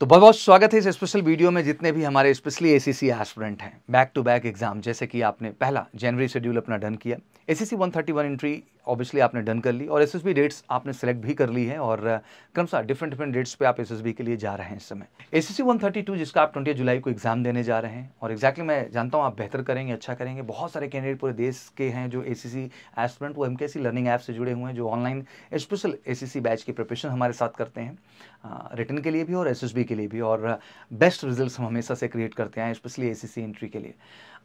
तो बहुत बहुत स्वागत है इस स्पेशल वीडियो में जितने भी हमारे स्पेशली एसीसी एस्पिरेंट हैं बैक टू बैक एग्जाम जैसे कि आपने पहला जनवरी शेड्यूल अपना डन किया एसीसी 131 एंट्री ऑब्वियसली आपने डन कर ली और एस डेट्स आपने सेलेक्ट भी कर ली है और क्रमशः डिफरेंट डिफरेंट डेट्स पे आप एस के लिए जा रहे हैं इस समय एस सी जिसका आप ट्वेंटी जुलाई को एग्जाम देने जा रहे हैं और एक्जैक्टली मैं जानता हूँ आप बेहतर करेंगे अच्छा करेंगे बहुत सारे कैंडिडेट पूरे देश के हैं जो ए सी वो एम लर्निंग ऐप से जुड़े हुए हैं जो ऑनलाइन स्पेशल ए बैच की प्रिपरेशन हमारे साथ करते हैं रिटर्न uh, के लिए भी और एस के लिए भी और बेस्ट uh, रिजल्ट हम हमेशा से क्रिएट करते हैं स्पेशली ए एंट्री के लिए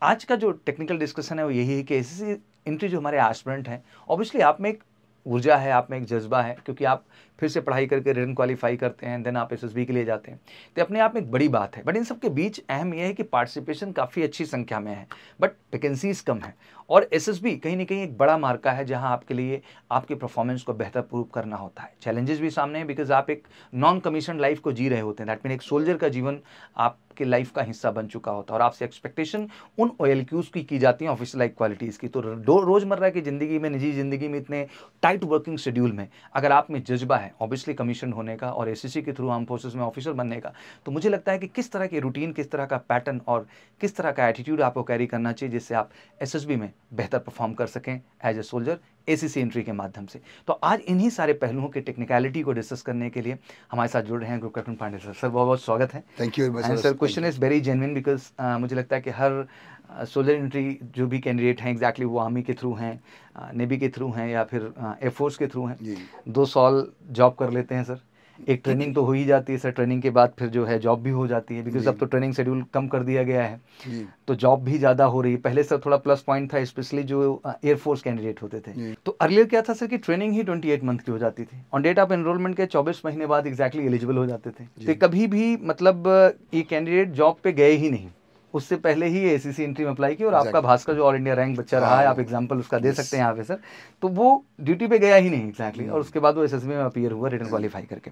आज का जो टेक्निकल डिस्कशन है वो यही है कि एस एंट्री जो हमारे एस्पिरेंट हैं ऑब्वियसली आप में एक ऊर्जा है आप में एक जज्बा है क्योंकि आप फिर से पढ़ाई करके रिटर्न क्वालिफाई करते हैं देन आप एस के लिए जाते हैं तो अपने आप में एक बड़ी बात है बट इन सब के बीच अहम यह है कि पार्टिसिपेशन काफ़ी अच्छी संख्या में है बट वैकेंसीज कम है और एस कहीं ना कहीं एक बड़ा मार्का है जहाँ आपके लिए आपके परफॉर्मेंस को बेहतर प्रूव करना होता है चैलेंजेस भी सामने हैं बिकॉज आप एक नॉन कमीशन लाइफ को जी रहे होते हैं दैट मीन एक सोल्जर का जीवन आप आपके लाइफ का हिस्सा बन चुका होता है और आपसे एक्सपेक्टेशन उन ओ की की जाती है ऑफिस लाइक क्वालिटीज़ की तो रोज़मर्रा की ज़िंदगी में निजी ज़िंदगी में इतने टाइट वर्किंग शेड्यूल में अगर आप में जज्बा है है ऑब्वियसली कमीशन होने का और एसीसी के थ्रू आर्म फोर्सेस में ऑफिसर बनने का तो मुझे लगता है कि किस तरह के रूटीन किस तरह का पैटर्न और किस तरह का एटीट्यूड आपको कैरी करना चाहिए जिससे आप एस में बेहतर परफॉर्म कर सकें as a soldier A entry के माध्यम से तो आज इन्हीं सारे पहलुओं के टेक्निकलिटी को डिस्कस करने के लिए हमारे साथ जुड़ रहे हैं group captain Pandey sir sir बहुत बहुत स्वागत है thank you sir question is very genuine because मुझे लगता है कि हर सोलर uh, इंट्री जो भी कैंडिडेट हैं एग्जैक्टली वो आर्मी के थ्रू हैं नेवी uh, के थ्रू हैं या फिर एयरफोर्स uh, के थ्रू हैं दो साल जॉब कर लेते हैं सर एक ट्रेनिंग तो हो ही जाती है सर ट्रेनिंग के बाद फिर जो है जॉब भी हो जाती है बिकॉज अब तो ट्रेनिंग शेड्यूल कम कर दिया गया है तो जॉब भी ज़्यादा हो रही है पहले सर थोड़ा प्लस पॉइंट था स्पेशली जो एयरफोर्स कैंडिडेट होते थे तो अर्लियर क्या था सर कि ट्रेनिंग ही ट्वेंटी एट मंथ की हो जाती थी ऑन डेट ऑफ एनरोलमेंट के चौबीस महीने बाद एग्जैक्टली एलिजिबल हो जाते थे तो कभी भी मतलब ये कैंडिडेट जॉब पे गए ही नहीं उससे पहले ही ए सी एंट्री में अप्लाई की और exactly. आपका भास्कर जो ऑल इंडिया रैंक बच्चा रहा है आप एग्जाम्पल उसका दे सकते हैं यहाँ पे सर तो वो ड्यूटी पे गया ही नहीं एग्जैक्टली और hmm. उसके बाद वो एस में अपियर हुआ रिटर्न क्वालिफाई करके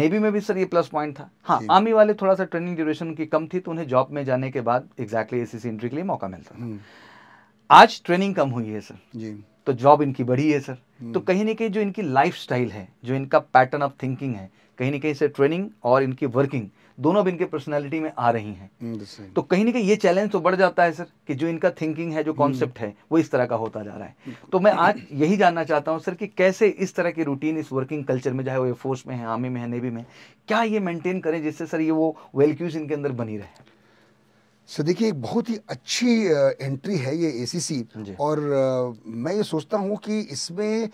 नेवी में भी सर ये प्लस पॉइंट था हाँ आर्मी वाले थोड़ा सा ट्रेनिंग ड्यूरेशन की कम थी तो उन्हें जॉब में जाने के बाद एग्जैक्टली एसीसी एंट्री के लिए मौका मिलता था hmm. आज ट्रेनिंग कम हुई है सर जी तो जॉब इनकी बढ़ी है सर hmm. तो कहीं ना कहीं जो इनकी लाइफ है जो इनका पैटर्न ऑफ थिंकिंग है कहीं ना कहीं से ट्रेनिंग और इनकी वर्किंग दोनों भी इनके पर्सनैलिटी में आ रही हैं hmm, तो कहीं ना कहीं ये चैलेंज तो बढ़ जाता है सर कि जो इनका थिंकिंग है जो कॉन्सेप्ट hmm. है वो इस तरह का होता जा रहा है hmm. तो मैं आज यही जानना चाहता हूँ सर कि कैसे इस तरह की रूटीन इस वर्किंग कल्चर में चाहे वो एयरफोर्स में है आर्मी में है नेवी में क्या ये मेंटेन करें जिससे सर ये वो वेलक्यूज इनके अंदर बनी रहे सर देखिए एक बहुत ही अच्छी एंट्री है ये ए और मैं ये सोचता हूँ कि इसमें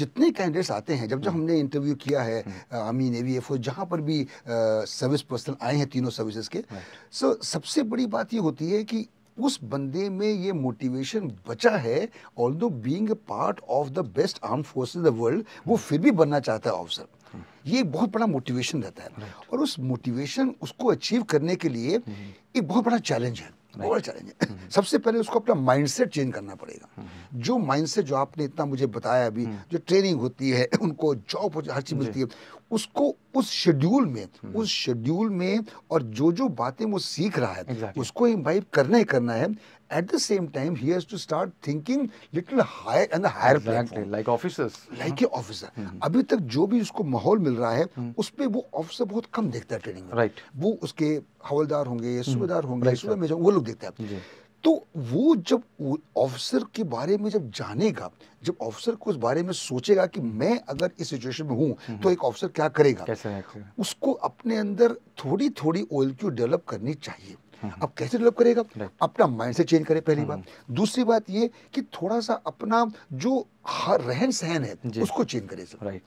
जितने कैंडिडेट्स आते हैं जब जब हमने इंटरव्यू किया है आर्मी नेवी एफ जहाँ पर भी सर्विस पर्सन आए हैं तीनों सर्विसेज के सो सबसे बड़ी बात ये होती है कि उस बंदे में ये मोटिवेशन बचा है although being part of the best arm in the world वो फिर भी बनना चाहता है ऑफिसर ये बहुत बड़ा मोटिवेशन रहता है right. और उस मोटिवेशन उसको अचीव करने के लिए हम्म। एक बहुत बड़ा चैलेंज है right. बहुत चैलेंज है हम्म। सबसे पहले उसको अपना माइंडसेट चेंज करना पड़ेगा हम्म। जो माइंडसेट जो आपने इतना मुझे बताया अभी जो ट्रेनिंग होती है उनको जॉब हर चीज़ मिलती है उसको उस शेड्यूल में उस शेड्यूल में और जो जो बातें वो सीख रहा है exactly. उसको इम्बाइव करना ही करना है At the same time, he has to start thinking little higher and the higher exactly, platform. Like officers. Like a officer. hmm. abhi tak jo bhi usko mahol mil raha hai hmm. us pe wo officer bahut kam dekhta hai training mein right. wo uske hawaldar honge ya subedar honge right, mein major वो लोग देखते हैं तो वो जब officer के बारे में जब जानेगा जब ऑफिसर को उस बारे में सोचेगा कि मैं अगर इस सिचुएशन में हूं तो एक ऑफिसर क्या करेगा कैसे उसको अपने अंदर थोड़ी थोड़ी ऑयल क्यू डेवलप करनी चाहिए हम्म। अब कैसे डेवलप करेगा अपना माइंड से चेंज करे पहली बात हम्म। दूसरी बात ये कि थोड़ा सा अपना जो रहन सहन है उसको चेंज करे सर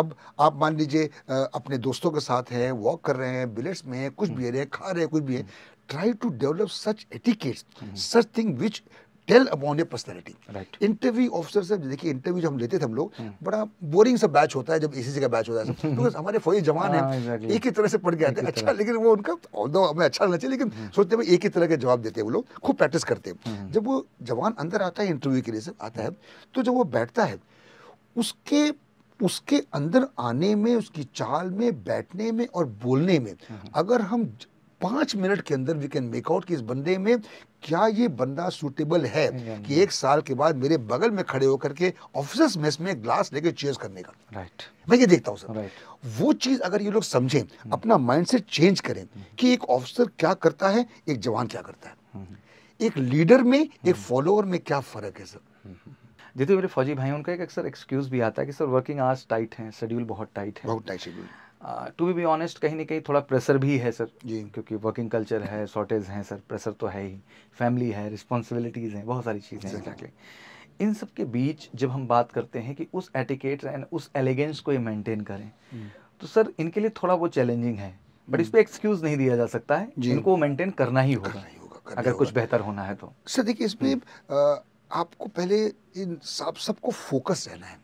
अब आप मान लीजिए अपने दोस्तों के साथ हैं वॉक कर रहे हैं बिलेट्स में हैं कुछ हम्म। भी है रहे हैं खा रहे हैं कुछ भी है try to develop such etiquettes such thing which tell upon your personality interview officer से देखिए इंटरव्यू जो हम लेते थे हम लोग हम्म। बड़ा बोरिंग सा बैच होता है जब ए का बैच होता है तो हमारे फौजी जवान है हाँ, एक ही तरह से पढ़ के आते अच्छा लेकिन वो उनका दो हमें अच्छा लगना चाहिए लेकिन हम्म। सोचते हैं एक ही तरह के जवाब देते हैं वो लोग खूब प्रैक्टिस करते हैं हम्म। जब वो जवान अंदर आता है इंटरव्यू के लिए सब आता है तो जब वो बैठता है उसके उसके अंदर आने में उसकी चाल में बैठने में और बोलने में अगर हम पाँच मिनट के अंदर वी कैन मेक आउट कि इस बंदे में क्या ये बंदा सूटेबल है कि एक साल के बाद मेरे बगल में खड़े होकर के ऑफिसर्स मेस में ग्लास लेके चेयर्स करने का राइट मैं ये देखता हूँ सर वो चीज़ अगर ये लोग समझें हम्म। अपना माइंडसेट चेंज करें हम्म। कि एक ऑफिसर क्या करता है एक जवान क्या करता है हम्म, एक लीडर में एक फॉलोअर में क्या फ़र्क है सर जितने मेरे फौजी भाई उनका एक अक्सर एक्सक्यूज़ भी आता है कि सर वर्किंग आवर्स टाइट हैं शेड्यूल बहुत टाइट है बहुत tight schedule to be be honest कहीं ना कहीं थोड़ा प्रेशर भी है सर जी क्योंकि वर्किंग कल्चर है शॉर्टेज हैं सर प्रेशर तो है ही फैमिली है रिस्पॉन्सिबिलिटीज़ हैं बहुत सारी चीज़ें हैं exactly. इन सब के बीच जब हम बात करते हैं कि उस एटिकेट एंड उस एलिगेंस को ये मेंटेन करें हम्म. तो सर इनके लिए थोड़ा वो चैलेंजिंग है बट हम्म. इस पर एक्सक्यूज़ नहीं दिया जा सकता है इनको मेंटेन करना ही होगा अगर कुछ बेहतर होना है तो सर देखिए इसमें हम्म. आपको पहले इन सब सबको फोकस रहना है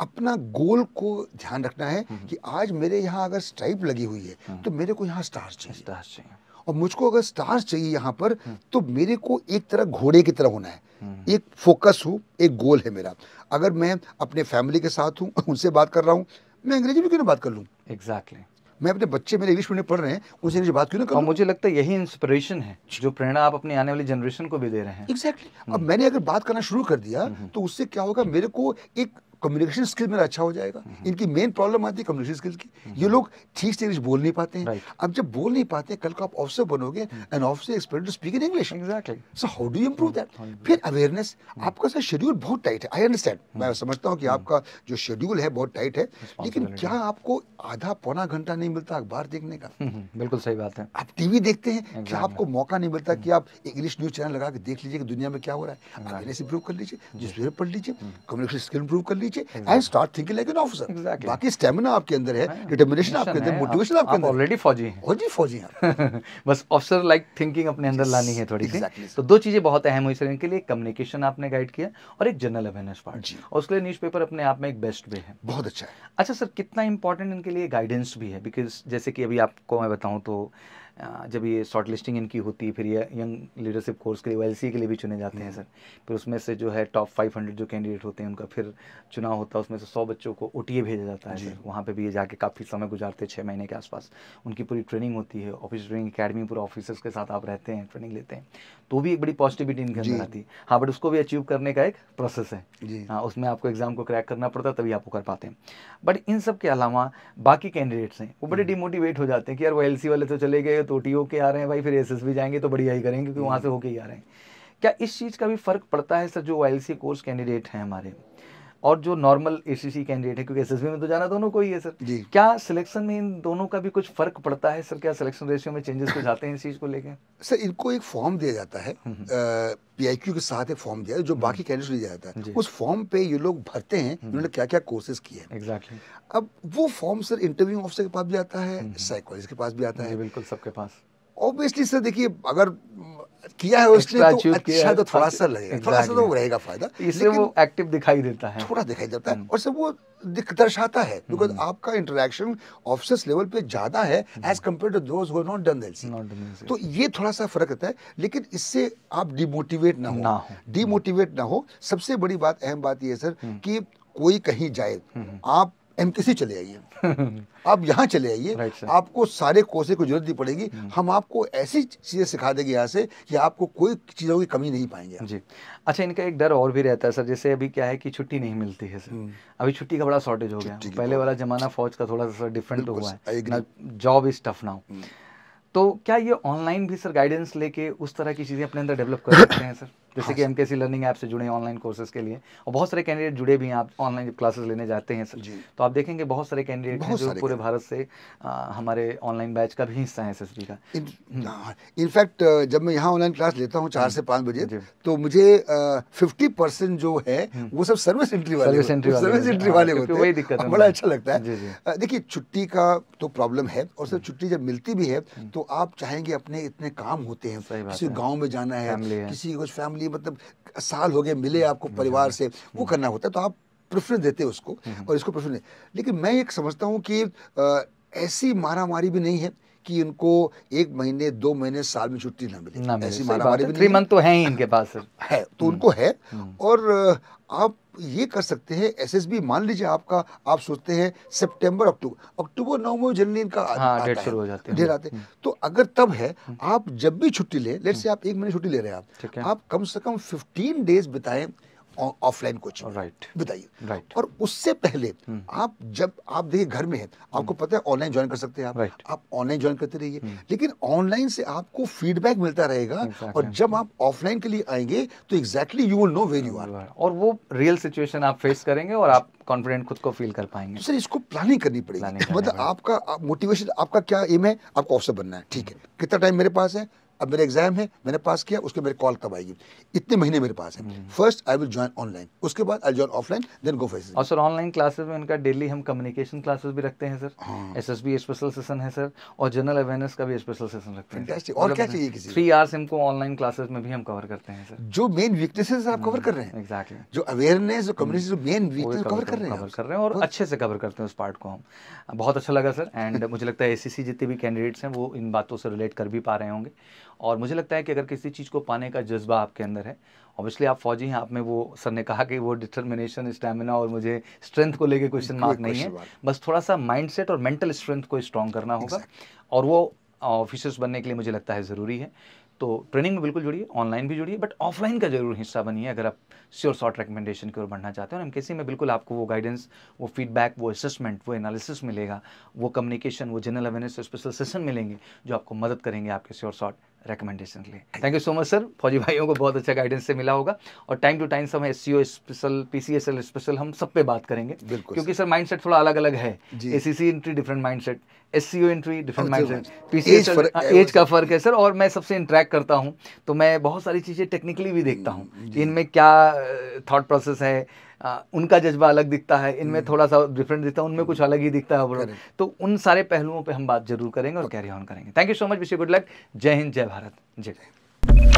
अपना गोल को ध्यान रखना है हम्म। कि आज मेरे यहाँ अगर स्ट्राइप लगी हुई है हम्म। तो मेरे को यहाँ स्टार्स चाहिए स्टार्स चाहिए और मुझको अगर स्टार्स चाहिए यहाँ पर हम्म। तो मेरे को एक तरह घोड़े की तरह होना है एक फोकस हूँ एक गोल है मेरा अगर मैं अपने फैमिली के साथ हूँ उनसे बात कर रहा हूँ मैं अंग्रेजी में क्यों ना बात कर लूँ एग्जैक्टली मैं अपने बच्चे मेरे इंग्लिश में पढ़ रहे हैं उनसे इंग्लिश बात क्यों ना करूं? और मुझे लगता है यही इंस्पिरेशन है जो प्रेरणा आप अपनी आने वाली जनरेशन को भी दे रहे हैं एग्जैक्टली exactly. अब मैंने अगर बात करना शुरू कर दिया तो उससे क्या होगा मेरे को एक कम्युनिकेशन स्किल मेरा अच्छा हो जाएगा हम्म। इनकी मेन प्रॉब्लम आती है कम्युनिकेशन स्किल की ये हम्म। लोग ठीक से इंग्लिश बोल नहीं पाते हैं अब जब बोल नहीं पाते हैं, कल को आप ऑफिसर बनोगे and officer expert to speak in English so how do improve that फिर अवेयरनेस हम्म। आपका सर शेड्यूल बहुत टाइट है आई अंडरस्टैंड मैं समझता हूँ कि आपका जो शेड्यूल है बहुत टाइट है लेकिन क्या आपको आधा पौना घंटा नहीं मिलता अखबार देखने का बिल्कुल सही बात है आप टीवी देखते हैं क्या आपको मौका नहीं मिलता कि आप इंग्लिश न्यूज चैनल लगा के देख लीजिए कि दुनिया में क्या हो रहा है अवेयरनेस इंप्रूव कर लीजिए जिस पढ़ लीजिए कम्युनिकेशन स्किल इंप्रूव कर लीजिए लीजिए and start thinking like an officer बाकी स्टेमिना आपके अंदर है डिटर्मिनेशन हाँ। आपके अंदर मोटिवेशन आपके अंदर ऑलरेडी फौजी हैं फौजी फौजी हैं बस ऑफिसर लाइक थिंकिंग अपने अंदर लानी है थोड़ी सी तो दो चीजें बहुत अहम हुई सर इनके लिए कम्युनिकेशन आपने गाइड किया और एक जनरल अवेयरनेस पार्ट और उसके लिए न्यूज़पेपर अपने आप में एक बेस्ट वे है बहुत अच्छा है अच्छा सर कितना इंपॉर्टेंट इनके लिए गाइडेंस भी है बिकॉज जैसे कि अभी आपको मैं बताऊँ तो जब ये शॉर्ट लिस्टिंग इनकी होती है फिर ये यंग लीडरशिप कोर्स के लिए एल के लिए भी चुने जाते हैं सर हम्म। फिर उसमें से जो है टॉप 500 जो कैंडिडेट होते हैं उनका फिर चुनाव होता है उसमें से सौ बच्चों को ओ भेजा जाता है सर वहाँ पर भी ये जाके काफ़ी समय गुजारते हैं छः महीने के आसपास उनकी पूरी ट्रेनिंग होती है ऑफिस ट्रेनिंग अकेडमी पूरे ऑफिसर्स के साथ आप रहते हैं ट्रेनिंग लेते हैं तो भी एक बड़ी पॉजिटिविटी इनके अंदर आती है हाँ बट उसको भी अचीव करने का एक प्रोसेस है हाँ उसमें आपको एग्जाम को क्रैक करना पड़ता है तभी आप कर पाते हैं बट इन सब के अलावा बाकी कैंडिडेट्स हैं वो बड़े डिमोटिवेट हम्म। हो जाते हैं कि यार वो एल वाले तो चले गए तो टी के आ रहे हैं भाई फिर एस जाएंगे तो बढ़िया ही करेंगे क्योंकि वहाँ से हम्म। होके ही आ रहे हैं क्या इस चीज़ का भी फर्क पड़ता है सर जो ओ कोर्स कैंडिडेट हैं हमारे और जो नॉर्मल एसीसी कैंडिडेट है क्योंकि एसएसबी में तो जाना दोनों को ही है सर जी क्या सिलेक्शन में इन दोनों का भी कुछ फर्क पड़ता है सर क्या सिलेक्शन रेशियो में चेंजेस कुछ तो जाते हैं इस चीज़ को लेकर सर इनको एक फॉर्म दिया जाता है पीआईक्यू हम्म, हम्म। के साथ एक फॉर्म दिया जो हम्म। बाकी कैंडिडेट लिया जाता है उस फॉर्म पे ये लोग भरते हैं उन्होंने क्या क्या कोर्सेज किए हैं एग्जैक्टली अब वो फॉर्म सर इंटरव्यू ऑफिसर के पास भी आता है साइकोलॉजिस्ट के पास भी आता है बिल्कुल सबके पास ऑब्वियसली सर देखिए अगर किया है उसने तो अच्छा तो थोड़ा सा हाँ, लगेगा थोड़ा सा तो रहेगा फायदा इससे वो एक्टिव दिखाई देता है थोड़ा दिखाई देता है हम्म। और सब वो दर्शाता है बिकॉज हम्म। आपका इंटरेक्शन ऑफिस लेवल पे ज्यादा है as compare to those who not done LC तो ये थोड़ा सा फर्क रहता है लेकिन इससे आप डिमोटिवेट ना हो डिमोटिवेट ना हो सबसे बड़ी बात अहम बात यह सर हम्म। कि कोई कहीं जाए आप एम चले आइए आप यहाँ चले आइए आपको सारे कोर्से की जरूरत नहीं पड़ेगी hmm. हम आपको ऐसी चीज़ें सिखा देंगे यहाँ से कि आपको कोई चीज़ों की कमी नहीं पाएंगे जी अच्छा इनका एक डर और भी रहता है सर जैसे अभी क्या है कि छुट्टी नहीं मिलती है सर hmm. अभी छुट्टी का बड़ा शॉर्टेज हो गया पहले तो वाला जमाना फौज का थोड़ा सा डिफरेंट तो हुआ है जॉब इज टफ नाउ तो क्या ये ऑनलाइन भी सर गाइडेंस लेके उस तरह की चीज़ें अपने अंदर डेवलप कर सकते हैं सर जैसे हाँ, कि एम लर्निंग ऐप से जुड़े ऑनलाइन कोर्सेज के लिए और बहुत सारे कैंडिडेट जुड़े भी हैं आप ऑनलाइन क्लासेस लेने जाते हैं सर तो आप देखेंगे बहुत सारे कैंडिडेट हैं जो पूरे भारत से आ, हमारे ऑनलाइन बैच का भी हिस्सा है सर जी का हम्म। इनफैक्ट जब मैं यहाँ ऑनलाइन क्लास लेता हूँ चार हम्म। से पाँच बजे तो मुझे फिफ्टी परसेंट जो है हम्म। वो सब सर्विस एंट्री वाले सर्विस एंट्री वाले होते हैं हाँ, हाँ, बड़ा अच्छा लगता है देखिए छुट्टी का तो प्रॉब्लम है और सर छुट्टी जब मिलती भी है तो आप चाहेंगे अपने इतने काम होते हैं किसी गाँव में जाना है किसी कुछ फैमिली मतलब साल हो गए मिले आपको परिवार से वो हम्म। करना होता है तो आप प्रेफरेंस देते हैं उसको हम्म। और इसको प्रेफरेंस लेकिन मैं एक समझता हूँ कि ऐसी मारामारी भी नहीं है कि इनको एक महीने दो महीने साल में छुट्टी ना मिले ऐसी मारामारी भी थ्री मंथ तो है ही इनके पास है तो हम्म। उनको है हम्म। और आप ये कर सकते हैं एसएसबी मान लीजिए आपका आप सोचते हैं सितंबर अक्टूबर अक्टूबर नवंबर जनवरी इनका हाँ, डेट शुरू हो जाते हैं आते तो अगर तब है हम्म। आप जब भी छुट्टी ले लेट से आप एक महीने छुट्टी ले रहे हैं आप आप कम से कम फिफ्टीन डेज बिताएं ऑफलाइन कोचिंग राइट बताइए राइट और उससे पहले हम्म। आप जब आप देखिए घर में है आपको हम्म। पता है ऑनलाइन ज्वाइन कर सकते हैं आप right. आप ऑनलाइन ज्वाइन करते रहिए हम्म। लेकिन ऑनलाइन से आपको फीडबैक मिलता रहेगा exactly. और जब आप ऑफलाइन के लिए आएंगे तो exactly you will know where you are और वो रियल सिचुएशन आप फेस करेंगे और आप कॉन्फिडेंट खुद को फील कर पाएंगे सर इसको प्लानिंग करनी पड़ेगी मतलब आपका मोटिवेशन आपका क्या एम है आपको अफसर बनना है ठीक है कितना टाइम मेरे पास है अब मेरे एग्जाम है मैंने पास किया उसके मेरे कॉल कब आएगी इतने महीने मेरे पास है first I will join online उसके बाद I join offline then go face और सर ऑनलाइन क्लासेस में इनका डेली हम कम्युनिकेशन क्लासेस भी रखते हैं sir S S B special session है सर और जनरल अवेयरनेस का भी स्पेशल सेशन रखते हैं और मतलब क्या चाहिए किसी थ्री आर्स इनको ऑनलाइन क्लासेस में भी हम कवर करते हैं सर जो मेन वीकनेसेस आप कवर कर रहे हैं एग्जैक्टली जो अवेयरनेस जो कम्युनिकेशन मेन वीकनेस कवर कर रहे हैं कवर कर रहे हैं और तो अच्छे से कवर करते हैं उस पार्ट को हम बहुत अच्छा लगा सर एंड मुझे लगता है एसीसी जितने भी कैंडिडेट्स हैं वो इन बातों से रिलेट कर भी पा रहे होंगे और मुझे लगता है कि अगर किसी चीज़ को पाने का जज्बा आपके अंदर है ऑब्वियसली आप फौजी हैं आप में वो सर ने कहा कि वो डिटर्मिनेशन स्टेमिना और मुझे स्ट्रेंथ को लेके क्वेश्चन मार्क नहीं है बस थोड़ा सा माइंडसेट और मेंटल स्ट्रेंथ को स्ट्रॉन्ग करना होगा और वो ऑफिसर्स uh, बनने के लिए मुझे लगता है ज़रूरी है तो ट्रेनिंग में बिल्कुल जुड़िए ऑनलाइन भी जुड़िए बट ऑफलाइन का जरूर हिस्सा बनिए अगर आप श्योर शॉर्ट रिकमेंडेशन की ओर बढ़ना चाहते हैं और एमकेसी में बिल्कुल आपको वो गाइडेंस वो फीडबैक वो असेसमेंट वो एनालिसिस मिलेगा वो कम्युनिकेशन वो जनरल अवेयरनेस स्पेशल सेशन मिलेंगे जो आपको मदद करेंगे आपके श्योर शॉर्ट रिकमेंडेशन के लिए thank you so much sir फौजी भाइयों को बहुत अच्छा गाइडेंस से मिला होगा और टाइम टू टाइम सब एस स्पेशल पी स्पेशल हम सब पे बात करेंगे बिल्कुल क्योंकि सर माइंड थोड़ा अलग अलग है A C entry different mind set S C O entry different mind set P age का फर्क है सर और मैं सबसे इंटरेक्ट करता हूँ तो मैं बहुत सारी चीज़ें टेक्निकली भी देखता हूँ इनमें क्या थाट प्रोसेस है आ, उनका जज्बा अलग दिखता है इनमें थोड़ा सा डिफरेंट दिखता है उनमें कुछ अलग ही दिखता है तो उन सारे पहलुओं पर हम बात जरूर करेंगे और कैरी ऑन करेंगे thank you so much wish good luck जय हिंद जय भारत जय